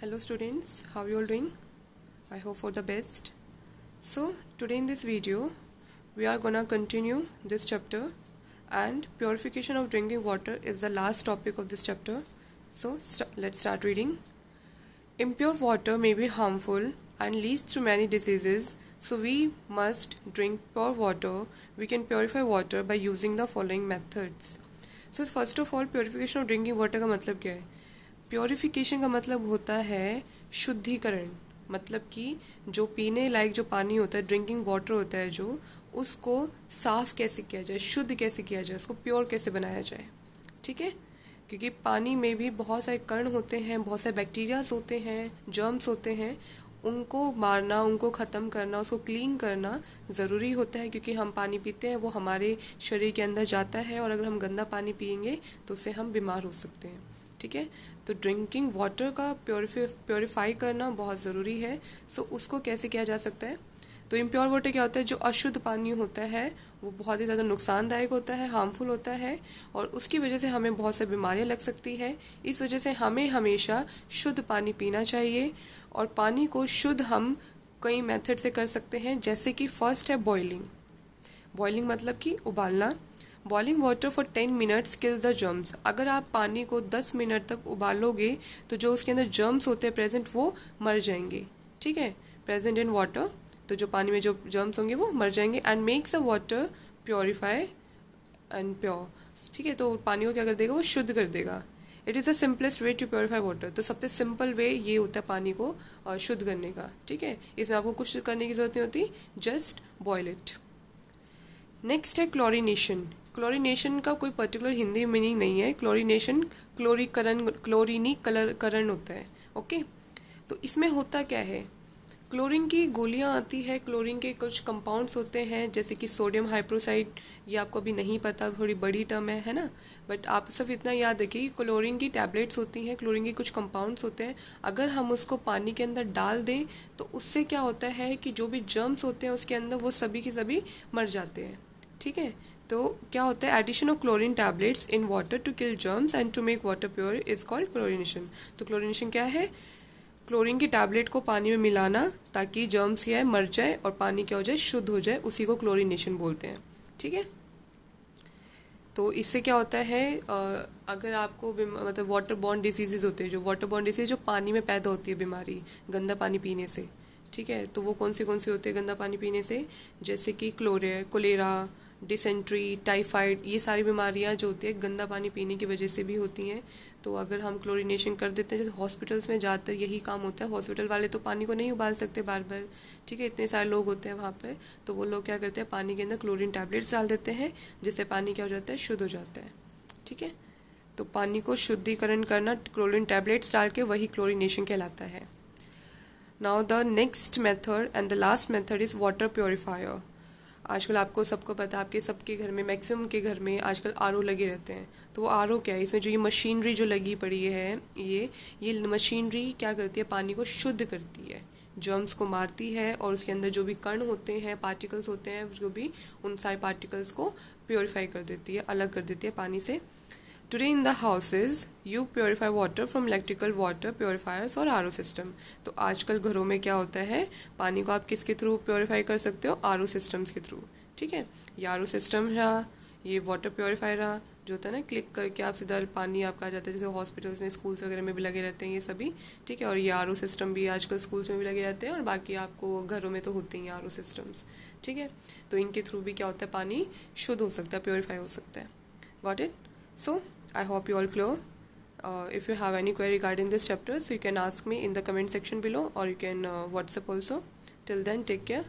hello students how you all doing I hope for the best so today in this video we are gonna continue this chapter and purification of drinking water is the last topic of this chapter so let st let's start reading impure water may be harmful and leads to many diseases so we must drink pure water we can purify water by using the following methods so first of all purification of drinking water का मतलब क्या है purification का मतलब होता है शुद्धिकरण मतलब कि जो पीने लायक जो पानी होता है ड्रिंकिंग वाटर होता है जो उसको साफ़ कैसे किया जाए शुद्ध कैसे किया जाए उसको प्योर कैसे बनाया जाए ठीक है क्योंकि पानी में भी बहुत सारे कण होते हैं बहुत सारे बैक्टीरियाज होते हैं जर्म्स होते हैं उनको मारना उनको ख़त्म करना उसको क्लीन करना ज़रूरी होता है क्योंकि हम पानी पीते हैं वो हमारे शरीर के अंदर जाता है और अगर हम गंदा पानी पियेंगे तो उससे हम बीमार हो सकते हैं ठीक है तो ड्रिंकिंग वाटर का प्योरीफाई प्योरीफाई करना बहुत ज़रूरी है सो उसको कैसे किया जा सकता है तो इम्प्योर वाटर क्या होता है जो अशुद्ध पानी होता है वो बहुत ही ज़्यादा नुकसानदायक होता है हार्मफुल होता है और उसकी वजह से हमें बहुत सारी बीमारियाँ लग सकती है इस वजह से हमें हमेशा शुद्ध पानी पीना चाहिए और पानी को शुद्ध हम कई मेथड से कर सकते हैं जैसे कि फर्स्ट है बॉइलिंग बॉइलिंग मतलब कि उबालना boiling water for ten minutes kill the germs अगर आप पानी को दस मिनट तक उबालोगे तो जो उसके अंदर जर्म्स होते हैं प्रेजेंट वो मर जाएंगे ठीक है प्रेजेंट इन वाटर तो जो पानी में जो जर्म्स होंगे वो मर जाएंगे and makes a water purify and pure ठीक है तो पानी को क्या कर देगा वो शुद्ध कर देगा it is the simplest way to purify water तो सबसे सिंपल वे ये होता है पानी को शुद्ध करने का ठीक है इसमें आपको कुछ करने की जरूरत नहीं होती जस्ट बॉयल इट नेक्स्ट है क्लोरिनेशन क्लोरीनेशन का कोई पर्टिकुलर हिंदी मीनिंग नहीं है क्लोरीनेशन क्लोरीकरण क्लोरीनी कलरकरण होता है ओके तो इसमें होता क्या है क्लोरीन की गोलियां आती है क्लोरीन के कुछ कंपाउंड्स होते हैं जैसे कि सोडियम हाइप्रोसाइड ये आपको अभी नहीं पता थोड़ी बड़ी टर्म है है ना बट आप सब इतना याद रखिए कि क्लोरीन की टैबलेट्स होती हैं क्लोरीन के कुछ कंपाउंड्स होते हैं अगर हम उसको पानी के अंदर डाल दें तो उससे क्या होता है कि जो भी जर्म्स होते हैं उसके अंदर वो सभी के सभी मर जाते हैं ठीक है तो क्या होता है addition of chlorine tablets in water to kill germs and to make water pure is called chlorination तो क्लोरिनेशन क्या है क्लोरीन की टैबलेट को पानी में मिलाना ताकि जर्म्स क्या है मर जाए और पानी क्या हो जाए शुद्ध हो जाए उसी को क्लोरिनेशन बोलते हैं ठीक है तो इससे क्या होता है अगर आपको मतलब वाटर बॉर्न डिजीजेज होते हैं जो वाटर बॉर्न डिजीज जो पानी में पैदा होती है बीमारी गंदा पानी पीने से ठीक है तो वो कौन से कौन से होते हैं गंदा पानी पीने से जैसे कि क्लोरे कोलेरा डिसेंट्री टाइफाइड ये सारी बीमारियाँ जो होती है गंदा पानी पीने की वजह से भी होती हैं तो अगर हम क्लोरीनेशन कर देते हैं जैसे हॉस्पिटल्स में ज़्यादातर यही काम होता है हॉस्पिटल वाले तो पानी को नहीं उबाल सकते बार बार ठीक है इतने सारे लोग होते हैं वहाँ पर तो वो लोग क्या करते हैं पानी के अंदर क्लोरिन टैबलेट्स डाल देते हैं जिससे पानी क्या हो जाता है शुद्ध हो जाता है ठीक है तो पानी को शुद्धिकरण करना क्लोरिन टैबलेट्स डाल के वही क्लोरीनेशन कहलाता है now the next method and the last method is water purifier आजकल आपको सबको पता है आपके सबके घर में मैक्सिमम के घर में आजकल आर लगे रहते हैं तो वो आर क्या है इसमें जो ये मशीनरी जो लगी पड़ी है ये ये मशीनरी क्या करती है पानी को शुद्ध करती है जर्म्स को मारती है और उसके अंदर जो भी कण होते हैं पार्टिकल्स होते हैं जो भी उन सारे पार्टिकल्स को प्योरीफाई कर देती है अलग कर देती है पानी से today in the houses you purify water from electrical water purifiers और आर सिस्टम तो आजकल घरों में क्या होता है पानी को आप किसके थ्रू प्योरीफाई कर सकते हो आर सिस्टम्स के थ्रू ठीक है ये आर सिस्टम रहा ये वाटर प्योरीफायर रहा जो होता है ना क्लिक करके आप सीधा पानी आपका आ जाता है जैसे हॉस्पिटल्स में स्कूल्स वगैरह में भी लगे रहते हैं ये सभी ठीक है और ये आर सिस्टम भी आजकल स्कूल्स में भी लगे रहते हैं और बाकी आपको घरों में तो होते हैं आर सिस्टम्स ठीक है तो इनके थ्रू भी क्या होता है पानी शुद्ध हो सकता है प्योरीफाई हो सकता है got it so I hope you all clear. Uh, if you have any query regarding this chapter, so you can ask me in the comment section below or you can uh, WhatsApp also. Till then, take care.